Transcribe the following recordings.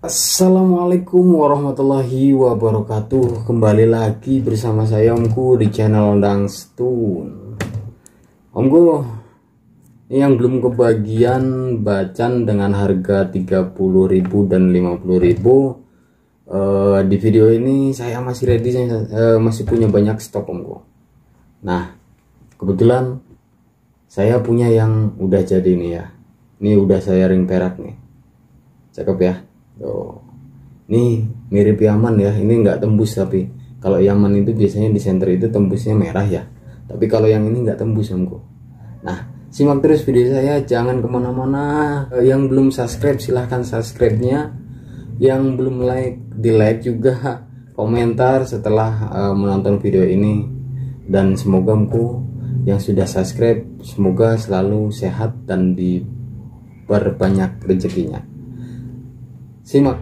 Assalamualaikum warahmatullahi wabarakatuh Kembali lagi bersama saya Omku di channel Ondang Stun Omku Yang belum kebagian bacan dengan harga 30.000 dan 50.000 uh, eh, Di video ini saya masih ready saya, uh, Masih punya banyak stok Omku Nah kebetulan Saya punya yang udah jadi nih ya Ini udah saya ring perak nih Cakep ya Tuh. Nih mirip Yaman ya. Ini nggak tembus tapi kalau Yaman itu biasanya di center itu tembusnya merah ya. Tapi kalau yang ini nggak tembus omku. Nah simak terus video saya. Jangan kemana-mana. Eh, yang belum subscribe silahkan subscribe-nya. Yang belum like di like juga komentar setelah uh, menonton video ini dan semoga amku yang sudah subscribe semoga selalu sehat dan diperbanyak rezekinya. Simak.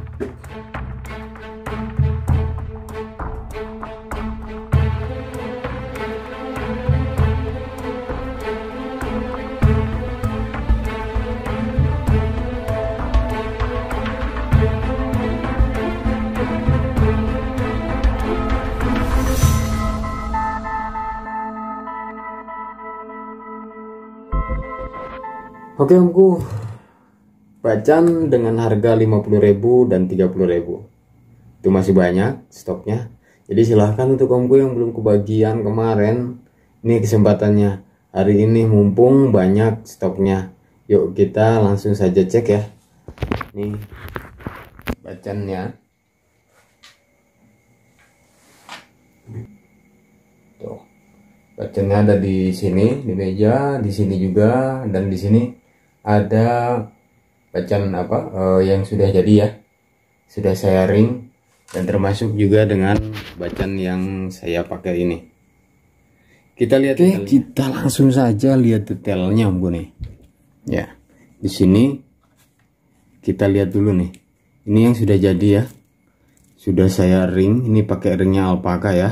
Oke omku, Bacan dengan harga 50.000 dan 30.000. Itu masih banyak stoknya. Jadi silahkan untuk omku yang belum kebagian kemarin, ini kesempatannya. Hari ini mumpung banyak stoknya. Yuk kita langsung saja cek ya. Nih bacannya. Tuh. Bacannya ada di sini, di meja, di sini juga dan di sini ada bacaan apa uh, yang sudah jadi ya sudah saya ring dan termasuk juga dengan bacaan yang saya pakai ini kita lihat Oke, kita langsung saja lihat detailnya bu nih ya di sini kita lihat dulu nih ini yang sudah jadi ya sudah saya ring ini pakai ringnya alpaka ya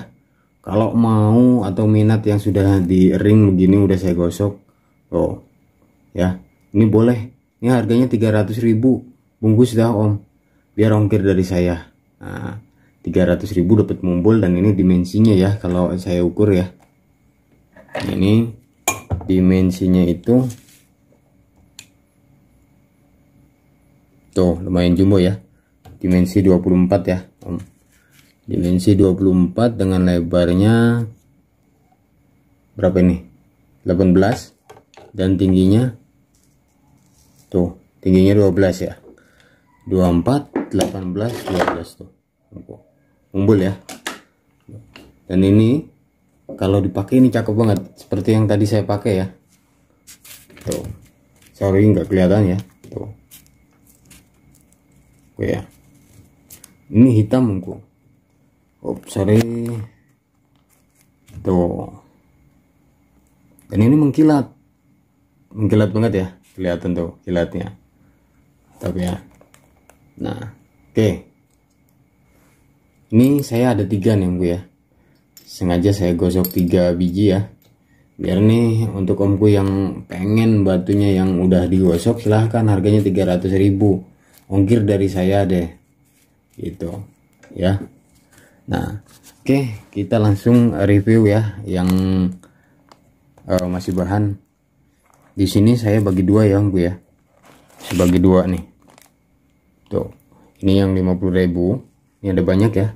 kalau mau atau minat yang sudah di ring begini udah saya gosok oh ya ini boleh ini harganya 300 ribu. Bungkus dah om. Biar ongkir dari saya. Nah, 300 ribu dapat mumpul dan ini dimensinya ya. Kalau saya ukur ya. Ini dimensinya itu. Tuh lumayan jumbo ya. Dimensi 24 ya om. Dimensi 24 dengan lebarnya berapa ini 18 dan tingginya tuh tingginya 12 ya 24 18 12 tuh umbul ya dan ini kalau dipakai ini cakep banget seperti yang tadi saya pakai ya tuh sorry nggak kelihatan ya tuh oke ya ini hitam ungu oh sorry tuh dan ini mengkilat mengkilat banget ya kelihatan tuh kilatnya tapi ya nah oke okay. ini saya ada tiga nih bu ya sengaja saya gosok tiga biji ya biar nih untuk omku yang pengen batunya yang udah digosok silahkan harganya 300 ribu ongkir dari saya deh gitu ya nah oke okay, kita langsung review ya yang uh, masih bahan di sini saya bagi dua ya bu ya sebagai dua nih tuh ini yang 50.000 ini ada banyak ya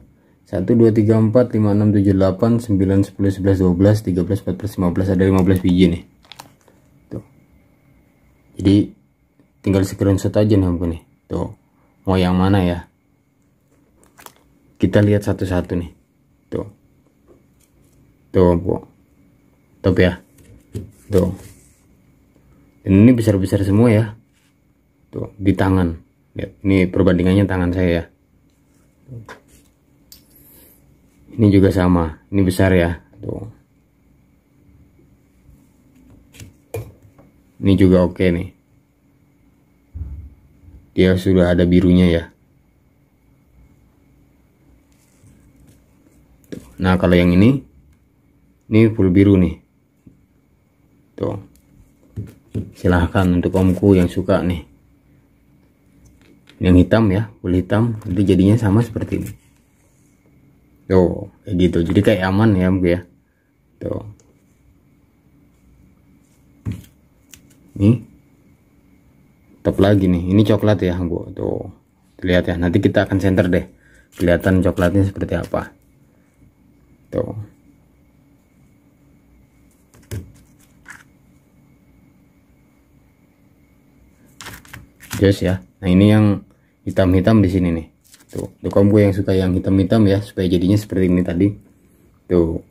1 2 3 4 5 6 7 8 9 10 11 12 13 14 15 ada 15 biji nih tuh jadi tinggal screenshot aja nih ampun nih tuh mau yang mana ya kita lihat satu-satu nih tuh tuh bu top ya tuh dan ini besar-besar semua ya tuh di tangan lihat ini perbandingannya tangan saya ya ini juga sama ini besar ya tuh ini juga oke nih dia sudah ada birunya ya Nah kalau yang ini Ini full biru nih Tuh silahkan untuk omku yang suka nih yang hitam ya kulit hitam itu jadinya sama seperti ini tuh kayak gitu jadi kayak aman ya omku ya tuh ini top lagi nih ini coklat ya bu. tuh lihat ya nanti kita akan center deh kelihatan coklatnya seperti apa tuh guys ya nah ini yang hitam-hitam di sini nih tuh tuh kamu yang suka yang hitam-hitam ya supaya jadinya seperti ini tadi tuh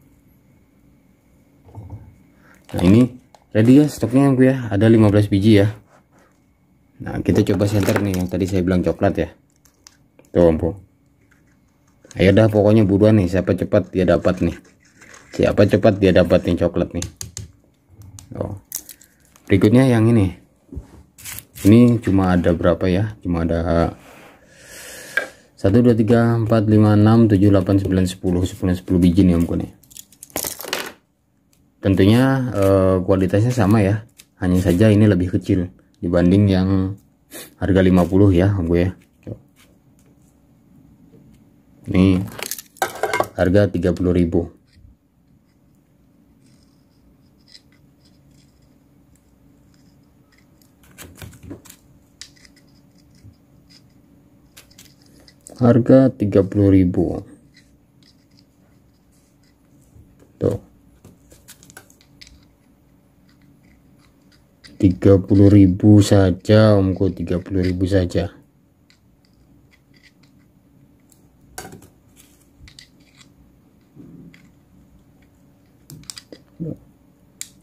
nah ini ready ya stoknya gue ya ada 15 biji ya nah kita coba center nih yang tadi saya bilang coklat ya tuh kamu. ayo dah pokoknya buruan nih siapa cepat dia dapat nih siapa cepat dia dapat nih coklat nih oh berikutnya yang ini ini cuma ada berapa ya cuma ada 1 2 3 4 5 6 7 8 9 10 10 10 biji nih omku nih tentunya eh, kualitasnya sama ya hanya saja ini lebih kecil dibanding yang harga 50 ya omku ya ini harga 30.000 harga 30.000 tuh 30.000 saja omku 30.000 saja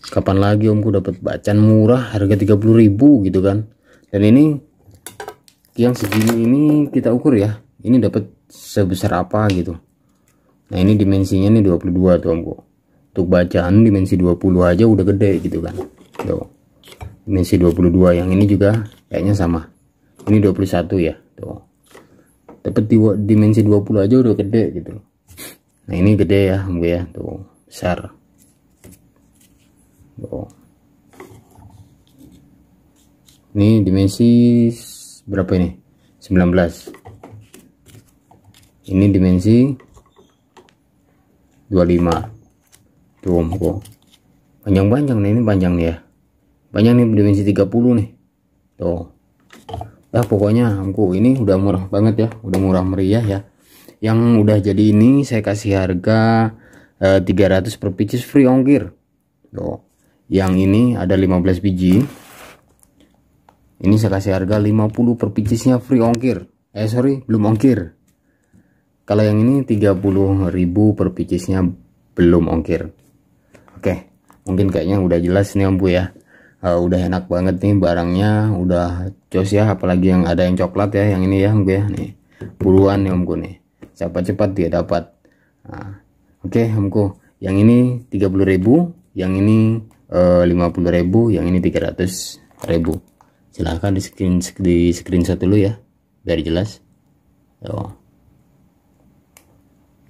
kapan lagi omku dapat bacaan murah harga 30.000 gitu kan dan ini yang segini ini kita ukur ya ini dapat sebesar apa gitu nah ini dimensinya nih 22 tuh omku untuk bacaan dimensi 20 aja udah gede gitu kan tuh dimensi 22 yang ini juga kayaknya sama ini 21 ya tuh dapat di dimensi 20 aja udah gede gitu nah ini gede ya omku ya tuh besar tuh ini dimensi berapa ini 19 ini dimensi 25 tuh panjang-panjang nih ini panjang nih ya panjang nih dimensi 30 nih tuh ya pokoknya aku ini udah murah banget ya udah murah meriah ya yang udah jadi ini saya kasih harga eh, 300 per pieces free ongkir tuh yang ini ada 15 biji ini saya kasih harga 50 per picisnya free ongkir eh sorry belum ongkir kalau yang ini 30.000 per picisnya belum ongkir oke mungkin kayaknya udah jelas nih om bu ya uh, udah enak banget nih barangnya udah jos ya apalagi yang ada yang coklat ya yang ini ya om bu ya nih puluhan nih omku nih siapa cepat dia dapat nah, oke okay, omku yang ini 30.000 yang ini eh, uh, 50.000 yang ini 300.000 silahkan di screen di screenshot dulu ya dari jelas oh.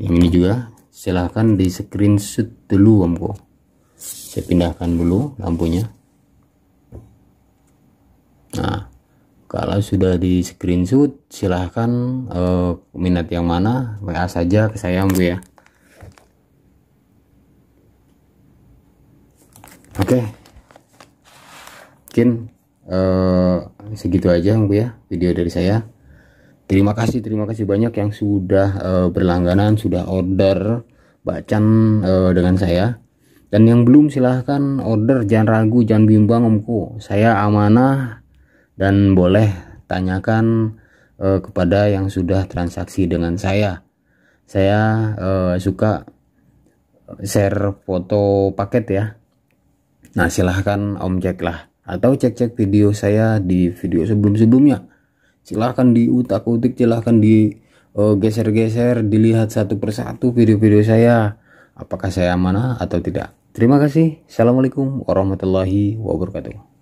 yang ini juga silahkan di screenshot dulu omku saya pindahkan dulu lampunya nah kalau sudah di screenshot silahkan eh, minat yang mana WA saja ke saya omku ya oke okay. mungkin uh, segitu aja Bu ya video dari saya. Terima kasih, terima kasih banyak yang sudah uh, berlangganan, sudah order bacan uh, eh, dengan saya. Dan yang belum silahkan order, jangan ragu, jangan bimbang omku. Saya amanah dan boleh tanyakan uh, kepada yang sudah transaksi dengan saya. Saya uh, suka share foto paket ya. Nah silahkan om cek lah atau cek-cek video saya di video sebelum-sebelumnya. Silahkan diutak-utik, silahkan digeser-geser, eh, dilihat satu persatu video-video saya. Apakah saya amanah atau tidak. Terima kasih. Assalamualaikum warahmatullahi wabarakatuh.